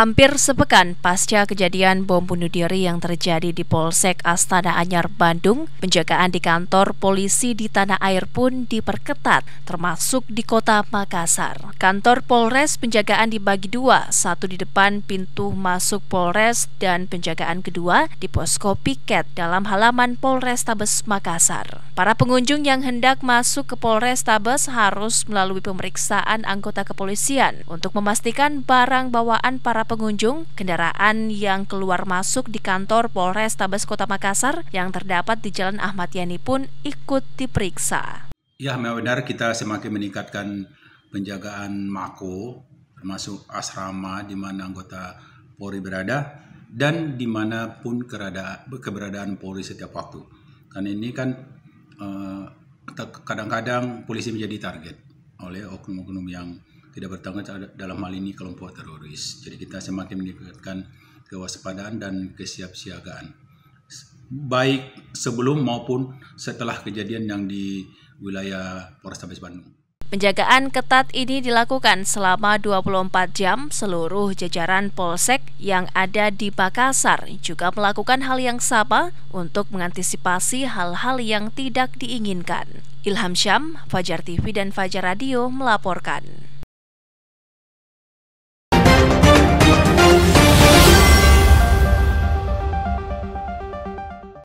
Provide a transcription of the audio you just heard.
Hampir sepekan pasca kejadian bom bunuh diri yang terjadi di Polsek Astana Anyar, Bandung, penjagaan di kantor polisi di tanah air pun diperketat, termasuk di kota Makassar. Kantor Polres penjagaan dibagi dua, satu di depan pintu masuk Polres dan penjagaan kedua di posko piket dalam halaman Polres Tabes Makassar. Para pengunjung yang hendak masuk ke Polres Tabes harus melalui pemeriksaan anggota kepolisian untuk memastikan barang bawaan para pengunjung, kendaraan yang keluar masuk di kantor Polres Tabes Kota Makassar yang terdapat di Jalan Ahmad Yani pun ikut diperiksa. Ya, memang benar kita semakin meningkatkan penjagaan Mako, termasuk asrama di mana anggota Polri berada dan dimanapun pun keberadaan Polri setiap waktu. Karena ini kan eh, kadang-kadang polisi menjadi target oleh oknum-oknum yang tidak bertanggung jawab dalam hal ini kelompok teroris. Jadi kita semakin meningkatkan kewaspadaan dan kesiapsiagaan. Baik sebelum maupun setelah kejadian yang di wilayah Polrestabes Bandung. Penjagaan ketat ini dilakukan selama 24 jam. Seluruh jajaran polsek yang ada di Makassar juga melakukan hal yang sama untuk mengantisipasi hal-hal yang tidak diinginkan. Ilham Syam, Fajar TV dan Fajar Radio melaporkan.